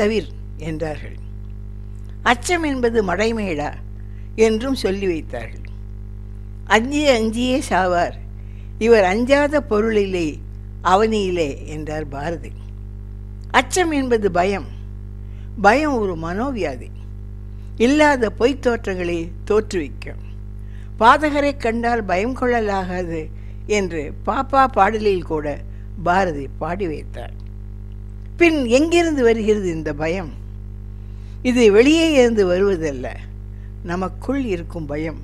தவிர் என்றார்கள் அச்சம் என்பது மடைமேடா என்றும் சொல்லி வைத்தார்கள் அஞ்சிய அஞ்சியே சாவார் இவர் அஞ்சாத பொருளிலே அவனியிலே என்றார் பாரதி அச்சம் என்பது பயம் பயம் ஒரு மனோவியாதி இல்லாத பொய்த் தோற்றங்களை தோற்றுவிக்கும் பாதகரை கண்டால் பயம் கொள்ளலாகாது என்று பாப்பா பாடலில் கூட பாரதி பாடி வைத்தார் பின் எங்கிருந்து வருகிறது இந்த பயம் இது வெளியே இருந்து வருவதல்ல நமக்குள் இருக்கும் பயம்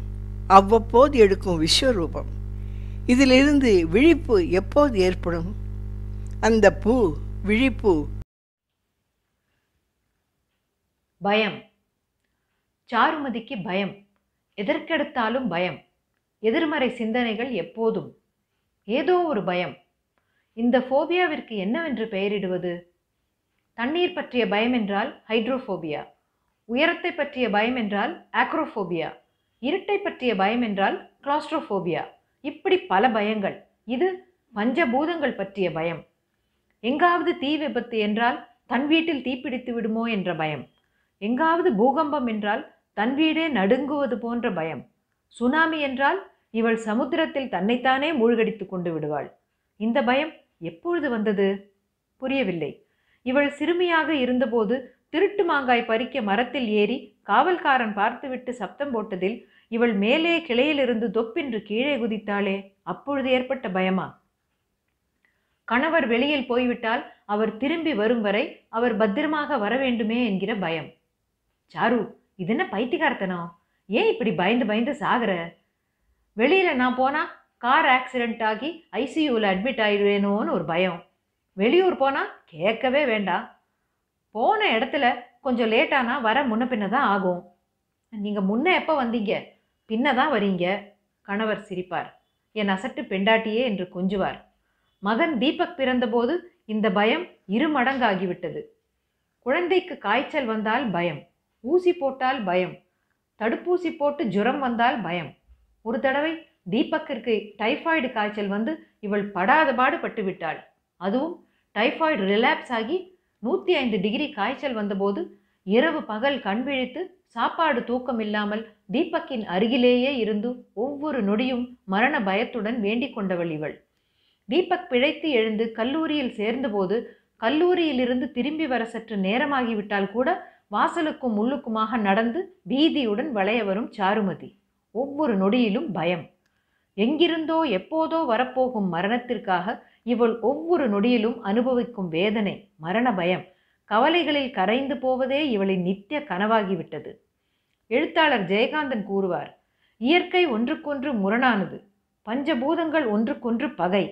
அவ்வப்போது எடுக்கும் விஸ்வரூபம் இதிலிருந்து விழிப்பு எப்போது ஏற்படும் அந்த பூ விழிப்பு பயம் சாருமதிக்கு பயம் எதற்கெடுத்தாலும் பயம் எதிர்மறை சிந்தனைகள் எப்போதும் ஏதோ ஒரு பயம் இந்த ஃபோபியாவிற்கு என்னவென்று பெயரிடுவது தண்ணீர் பற்றிய பயம் என்றால் ஹைட்ரோஃபோபியா உயரத்தை பற்றிய பயம் என்றால் ஆக்ரோஃபோபியா இருட்டை பற்றிய பயம் என்றால் கிளாஸ்ட்ரோஃபோபியா இப்படி பல பயங்கள் இது பஞ்சபூதங்கள் பற்றிய பயம் எங்காவது தீ விபத்து என்றால் தன் வீட்டில் தீப்பிடித்து விடுமோ என்ற பயம் எங்காவது பூகம்பம் என்றால் தன் வீடே நடுங்குவது போன்ற பயம் சுனாமி என்றால் இவள் சமுத்திரத்தில் தன்னைத்தானே மூழ்கடித்து கொண்டு விடுவாள் இந்த பயம் எப்பொழுது வந்தது புரியவில்லை இவள் சிறுமியாக இருந்தபோது திருட்டு மாங்காய் பறிக்க மரத்தில் ஏறி காவல்காரன் பார்த்துவிட்டு சப்தம் போட்டதில் இவள் மேலே கிளையிலிருந்து தொப்பின்று கீழே குதித்தாளே அப்பொழுது ஏற்பட்ட பயமா கணவர் வெளியில் போய்விட்டால் அவர் திரும்பி வரும் வரை அவர் பத்திரமாக வர வேண்டுமே என்கிற பயம் சாரு இது என்ன பைத்திகார்த்தனா ஏன் இப்படி பயந்து பயந்து சாகிற வெளியில் நான் போனால் கார் ஆக்சிடென்ட் ஆகி ஐசியூவில் அட்மிட் ஆயிடுவேனோன்னு ஒரு பயம் வெளியூர் போனால் கேட்கவே வேண்டாம் போன இடத்துல கொஞ்சம் லேட்டானா வர முன்ன பின்ன தான் ஆகும் நீங்கள் முன்ன எப்போ வந்தீங்க பின்ன தான் வரீங்க கணவர் சிரிப்பார் என் அசட்டு பெண்டாட்டியே என்று கொஞ்சுவார் மகன் தீபக் பிறந்தபோது இந்த பயம் இரு மடங்காகிவிட்டது குழந்தைக்கு காய்ச்சல் வந்தால் பயம் ஊசி போட்டால் பயம் தடுப்பூசி போட்டு ஜுரம் வந்தால் பயம் ஒரு தடவை தீபக்கிற்கு டைஃபாய்டு காய்ச்சல் வந்து இவள் படாத பாடு பட்டுவிட்டாள் அதுவும் டைஃபாய்டு ரிலாப்ஸ் ஆகி நூற்றி ஐந்து டிகிரி காய்ச்சல் வந்தபோது இரவு பகல் கண்விழித்து சாப்பாடு தூக்கம் இல்லாமல் தீபக்கின் அருகிலேயே இருந்து ஒவ்வொரு நொடியும் மரண பயத்துடன் வேண்டிக் கொண்டவள் இவள் தீபக் பிழைத்து எழுந்து கல்லூரியில் சேர்ந்தபோது கல்லூரியிலிருந்து திரும்பி வர சற்று நேரமாகிவிட்டால் கூட வாசலுக்கும் முள்ளுக்குமாக நடந்து பீதியுடன் வளைய வரும் சாருமதி ஒவ்வொரு நொடியிலும் பயம் எங்கிருந்தோ எப்போதோ வரப்போகும் மரணத்திற்காக இவள் ஒவ்வொரு நொடியிலும் அனுபவிக்கும் வேதனை மரண பயம் கவலைகளில் கரைந்து போவதே இவளின் நித்திய கனவாகிவிட்டது எழுத்தாளர் ஜெயகாந்தன் கூறுவார் இயற்கை ஒன்றுக்கொன்று முரணானது பஞ்சபூதங்கள் ஒன்றுக்கொன்று பகை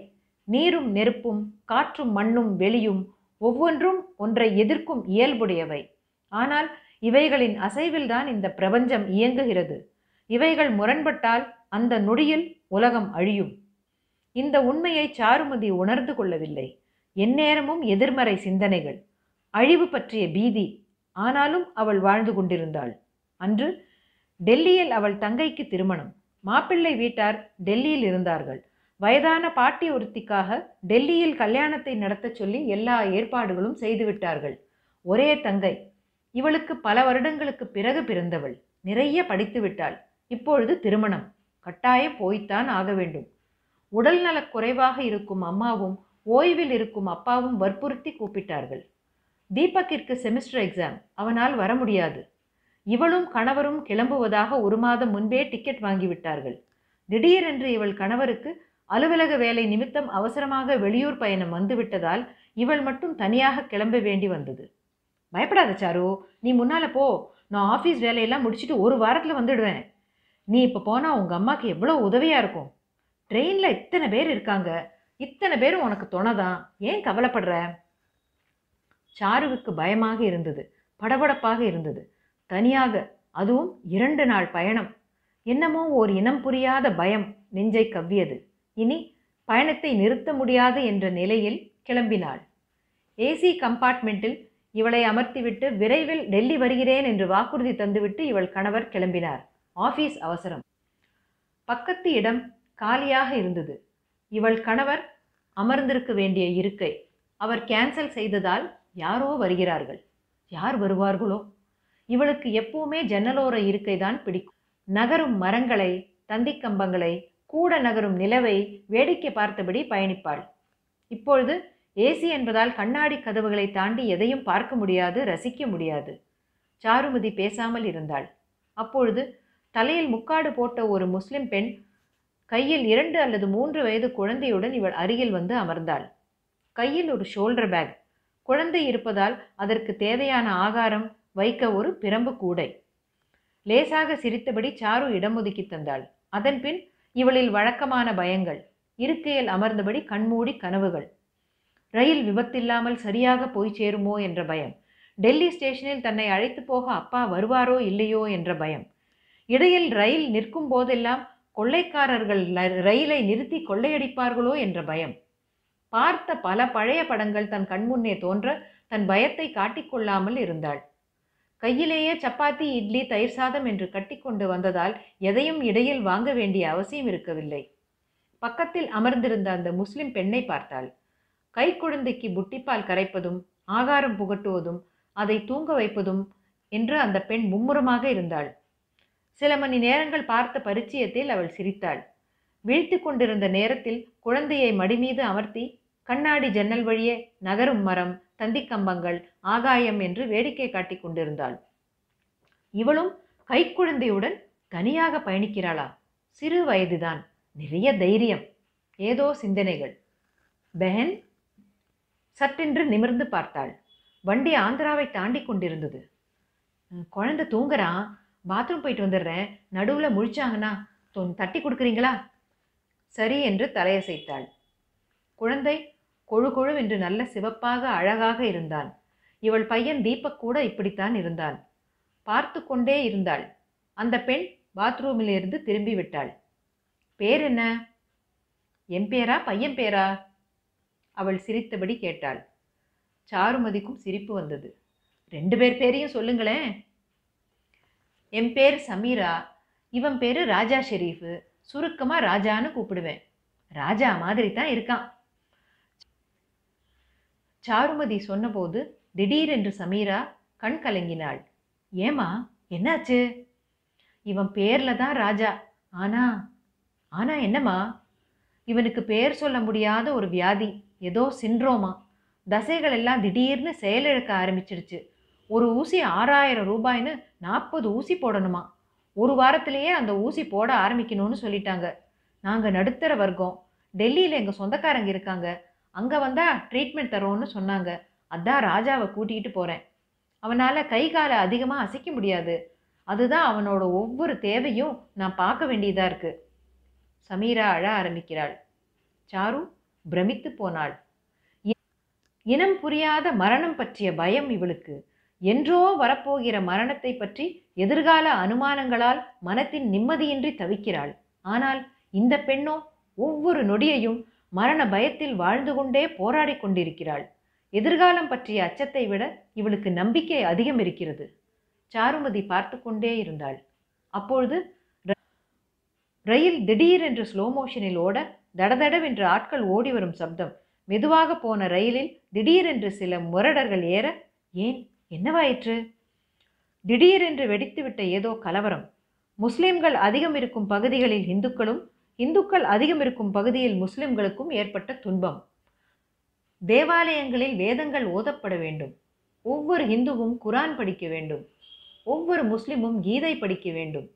நீரும் நெருப்பும் காற்றும் மண்ணும் வெளியும் ஒவ்வொன்றும் ஒன்றை எதிர்க்கும் இயல்புடையவை ஆனால் இவைகளின் அசைவில்தான் இந்த பிரபஞ்சம் இயங்குகிறது இவைகள் முரண்பட்டால் அந்த நொடியில் உலகம் அழியும் இந்த உண்மையை சாருமதி உணர்ந்து கொள்ளவில்லை எந்நேரமும் எதிர்மறை சிந்தனைகள் அழிவு பற்றிய பீதி ஆனாலும் அவள் வாழ்ந்து கொண்டிருந்தாள் அன்று டெல்லியில் அவள் தங்கைக்கு திருமணம் மாப்பிள்ளை வீட்டார் டெல்லியில் இருந்தார்கள் வயதான பாட்டி ஒருத்திக்காக டெல்லியில் கல்யாணத்தை நடத்தச் சொல்லி எல்லா ஏற்பாடுகளும் செய்துவிட்டார்கள் ஒரே தங்கை இவளுக்கு பல வருடங்களுக்கு பிறகு பிறந்தவள் நிறைய படித்து விட்டாள் இப்பொழுது திருமணம் கட்டாயம் போய்த்தான் ஆக வேண்டும் உடல்நலக் குறைவாக இருக்கும் அம்மாவும் ஓய்வில் இருக்கும் அப்பாவும் வற்புறுத்தி கூப்பிட்டார்கள் தீபக்கிற்கு செமிஸ்டர் எக்ஸாம் அவனால் வர முடியாது இவளும் கணவரும் கிளம்புவதாக ஒரு மாதம் முன்பே டிக்கெட் வாங்கிவிட்டார்கள் திடீரென்று இவள் கணவருக்கு அலுவலக வேலை நிமித்தம் அவசரமாக வெளியூர் பயணம் வந்துவிட்டதால் இவள் மட்டும் தனியாக கிளம்ப வேண்டி வந்தது பயப்படாத சாரு நீ முன்னால போ நான் ஆஃபீஸ் வேலையெல்லாம் முடிச்சுட்டு ஒரு வாரத்தில் வந்துடுவேன் நீ இப்போ போனால் உங்கள் அம்மாவுக்கு எவ்வளோ உதவியாக இருக்கும் ட்ரெயின்ல இத்தனை பேர் இருக்காங்க இத்தனை பேரும் உனக்கு துணைதான் ஏன் கவலைப்படுற சாருவுக்கு பயமாக இருந்தது படபடப்பாக இருந்தது தனியாக அதுவும் இரண்டு நாள் பயணம் என்னமோ ஓர் இனம் புரியாத பயம் நெஞ்சை கவ்வியது இனி பயணத்தை நிறுத்த முடியாது என்ற நிலையில் கிளம்பினாள் ஏசி கம்பார்ட்மெண்ட்டில் இவளை அமர்த்திவிட்டு விரைவில் டெல்லி வருகிறேன் என்று வாக்குறுதி தந்துவிட்டு இவள் கணவர் கிளம்பினார் ஆஃபீஸ் அவசரம் பக்கத்து இடம் காலியாக இருந்தது இவள் கணவர் அமர்ந்திருக்க வேண்டிய இருக்கை அவர் கேன்சல் செய்ததால் யாரோ வருகிறார்கள் யார் வருவார்களோ இவளுக்கு எப்பவுமே ஜன்னலோர இருக்கை தான் பிடிக்கும் நகரும் மரங்களை தந்தி கம்பங்களை கூட நகரும் நிலவை வேடிக்கை பார்த்தபடி பயணிப்பாள் இப்பொழுது ஏசி என்பதால் கண்ணாடி கதவுகளை தாண்டி எதையும் பார்க்க முடியாது ரசிக்க முடியாது சாருமதி பேசாமல் இருந்தாள் அப்பொழுது தலையில் முக்காடு போட்ட ஒரு முஸ்லிம் பெண் கையில் இரண்டு அல்லது மூன்று வயது குழந்தையுடன் இவள் அருகில் வந்து அமர்ந்தாள் கையில் ஒரு ஷோல்டர் பேக் குழந்தை இருப்பதால் அதற்கு தேவையான ஆகாரம் வைக்க ஒரு பிரம்பு கூடை லேசாக சிரித்தபடி சாரு இடமொதுக்கி தந்தாள் அதன்பின் இவளில் வழக்கமான பயங்கள் இருக்கையில் அமர்ந்தபடி கண்மூடி கனவுகள் ரயில் விபத்தில்லாமல் சரியாக போய் சேருமோ என்ற பயம் டெல்லி ஸ்டேஷனில் தன்னை அழைத்து போக அப்பா வருவாரோ இல்லையோ என்ற பயம் இடையில் ரயில் நிற்கும் போதெல்லாம் கொள்ளைக்காரர்கள் ரயிலை நிறுத்தி கொள்ளையடிப்பார்களோ என்ற பயம் பார்த்த பல பழைய படங்கள் தன் கண்முன்னே தோன்ற தன் பயத்தை காட்டிக்கொள்ளாமல் இருந்தாள் கையிலேயே சப்பாத்தி இட்லி தயிர் சாதம் என்று கட்டிக்கொண்டு வந்ததால் எதையும் இடையில் வாங்க வேண்டிய அவசியம் இருக்கவில்லை பக்கத்தில் அமர்ந்திருந்த அந்த முஸ்லிம் பெண்ணை பார்த்தாள் கை குழந்தைக்கு புட்டிப்பால் கரைப்பதும் ஆகாரம் புகட்டுவதும் அதை தூங்க வைப்பதும் என்று அந்த பெண் மும்முரமாக இருந்தாள் சில மணி நேரங்கள் பார்த்த பரிச்சயத்தில் அவள் சிரித்தாள் வீழ்த்து கொண்டிருந்த நேரத்தில் குழந்தையை மடிமீது அமர்த்தி கண்ணாடி ஜன்னல் வழியே நகரும் மரம் தந்திக்கம்பங்கள் ஆகாயம் என்று வேடிக்கை காட்டி கொண்டிருந்தாள் இவளும் கைக்குழந்தையுடன் தனியாக பயணிக்கிறாளா சிறு வயதுதான் நிறைய தைரியம் ஏதோ சிந்தனைகள் பெஹன் சட்டென்று நிமிர்ந்து பார்த்தாள் வண்டி ஆந்திராவை தாண்டி கொண்டிருந்தது குழந்தை தூங்குறான் பாத்ரூம் போயிட்டு வந்துடுறேன் நடுவில் முழிச்சாங்கன்னா தொன் தட்டி கொடுக்குறீங்களா சரி என்று தலையசைத்தாள் குழந்தை கொழு கொழு என்று நல்ல சிவப்பாக அழகாக இருந்தான் இவள் பையன் தீபக் கூட இப்படித்தான் இருந்தான் பார்த்து கொண்டே இருந்தாள் அந்த பெண் பாத்ரூமிலிருந்து திரும்பி விட்டாள் பேர் என்ன என் பேரா பையன் பேரா அவள் சிரித்தபடி கேட்டாள் சாருமதிக்கும் சிரிப்பு வந்தது ரெண்டு பேர் பேரையும் சொல்லுங்களேன் என் பேர் சமீரா இவன் பேர் ராஜா ஷெரீஃபு சுருக்கமாக ராஜான்னு கூப்பிடுவேன் ராஜா மாதிரி தான் இருக்கான் சாருமதி சொன்னபோது திடீரென்று சமீரா கண் கலங்கினாள் ஏமா என்னாச்சு இவன் பேரில் தான் ராஜா ஆனா ஆனா என்னம்மா இவனுக்கு பேர் சொல்ல முடியாத ஒரு வியாதி ஏதோ சின்ரோமா தசைகள் எல்லாம் திடீர்னு செயலிழக்க ஆரம்பிச்சிடுச்சு ஒரு ஊசி ஆறாயிரம் ரூபாய்ன்னு நாற்பது ஊசி போடணுமா ஒரு வாரத்திலேயே அந்த ஊசி போட ஆரம்பிக்கணும்னு சொல்லிட்டாங்க நாங்கள் நடுத்தர வர்க்கம் டெல்லியில் எங்கள் சொந்தக்காரங்க இருக்காங்க அங்கே வந்தால் ட்ரீட்மெண்ட் தரோன்னு சொன்னாங்க அதான் ராஜாவை கூட்டிகிட்டு போகிறேன் அவனால் கை காலை அதிகமாக அசைக்க முடியாது அதுதான் அவனோட ஒவ்வொரு தேவையும் நான் பார்க்க வேண்டியதாக இருக்குது சமீரா அழ ஆரம்பிக்கிறாள் சாரு பிரமித்து போனாள் இனம் புரியாத மரணம் பற்றிய பயம் இவளுக்கு என்றோ வரப்போகிற மரணத்தை பற்றி எதிர்கால அனுமானங்களால் மனத்தின் நிம்மதியின்றி தவிக்கிறாள் ஆனால் இந்த பெண்ணோ ஒவ்வொரு நொடியையும் மரண பயத்தில் வாழ்ந்து கொண்டே போராடி கொண்டிருக்கிறாள் எதிர்காலம் பற்றிய அச்சத்தை விட இவளுக்கு நம்பிக்கை அதிகம் இருக்கிறது சாருமதி பார்த்து கொண்டே இருந்தாள் அப்பொழுது ரயில் திடீரென்று ஸ்லோ மோஷனில் ஓட தடதடவென்று ஆட்கள் ஓடிவரும் சப்தம் மெதுவாக போன ரயிலில் திடீரென்று சில முரடர்கள் ஏற ஏன் என்னவாயிற்று திடீரென்று வெடித்துவிட்ட ஏதோ கலவரம் முஸ்லிம்கள் அதிகம் இருக்கும் பகுதிகளில் இந்துக்களும் இந்துக்கள் அதிகம் இருக்கும் பகுதியில் முஸ்லிம்களுக்கும் ஏற்பட்ட துன்பம் தேவாலயங்களில் வேதங்கள் ஓதப்பட வேண்டும் ஒவ்வொரு இந்துவும் குரான் படிக்க வேண்டும் ஒவ்வொரு முஸ்லிமும் கீதை படிக்க வேண்டும்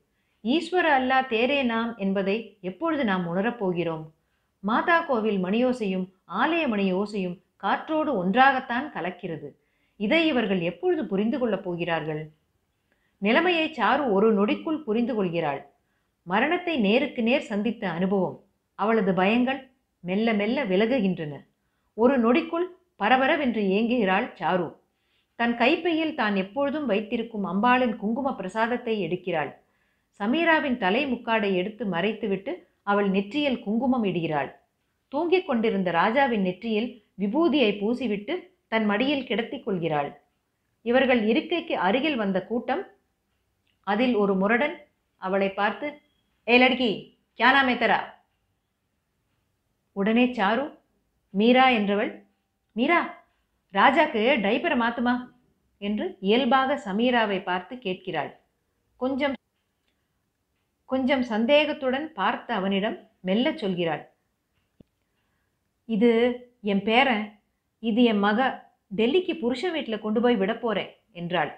ஈஸ்வர அல்லா தேரே நாம் என்பதை எப்பொழுது நாம் உணரப்போகிறோம் மாதா கோவில் மணியோசையும் ஆலய மணியோசையும் காற்றோடு ஒன்றாகத்தான் கலக்கிறது இதை இவர்கள் எப்பொழுது புரிந்து கொள்ளப் போகிறார்கள் நிலைமையை சாரு ஒரு நொடிக்குள் புரிந்து கொள்கிறாள் மரணத்தை நேருக்கு நேர் சந்தித்த அனுபவம் அவளது பயங்கள் மெல்ல மெல்ல விலகுகின்றன ஒரு நொடிக்குள் பரபரவென்று ஏங்குகிறாள் சாரு தன் கைப்பையில் தான் எப்பொழுதும் வைத்திருக்கும் அம்பாளின் குங்கும பிரசாதத்தை எடுக்கிறாள் சமீராவின் தலை முக்காடை எடுத்து மறைத்துவிட்டு அவள் நெற்றியில் குங்குமம் இடுகிறாள் தூங்கிக் கொண்டிருந்த ராஜாவின் நெற்றியில் விபூதியை பூசிவிட்டு தன் மடியில் கிடத்திக் கொள்கிறாள் இவர்கள் இருக்கைக்கு அருகில் வந்த கூட்டம் அதில் ஒரு முரடன் அவளை பார்த்து ஏ லடுக்கி கியானா மேத்தரா உடனே சாரு மீரா என்றவள் மீரா ராஜாக்கு டைப்பரை மாத்துமா என்று இயல்பாக சமீராவை பார்த்து கேட்கிறாள் கொஞ்சம் கொஞ்சம் சந்தேகத்துடன் பார்த்து அவனிடம் மெல்ல சொல்கிறாள் இது என் பேரன் இது என் மக டெல்லிக்கு புருஷ வீட்டில் கொண்டு போய் விட போகிறேன் என்றாள்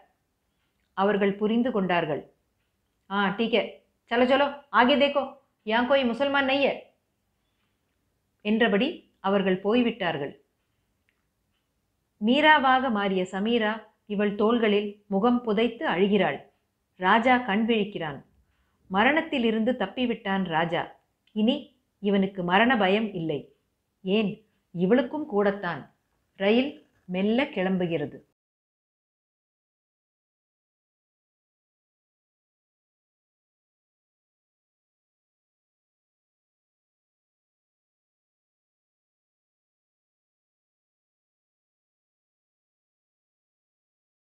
அவர்கள் புரிந்து கொண்டார்கள் ஆ ठीक சலோ சலோ चलो தேக்கோ देखो முசல்மான் कोई என்றபடி அவர்கள் போய்விட்டார்கள் மீராவாக மாறிய சமீரா இவள் தோள்களில் முகம் புதைத்து அழுகிறாள் ராஜா கண் விழிக்கிறான் மரணத்திலிருந்து தப்பிவிட்டான் ராஜா இனி இவனுக்கு மரண பயம் இல்லை ஏன் இவளுக்கும் கூடத்தான் ரயில் மெல்ல கிளம்புகிறது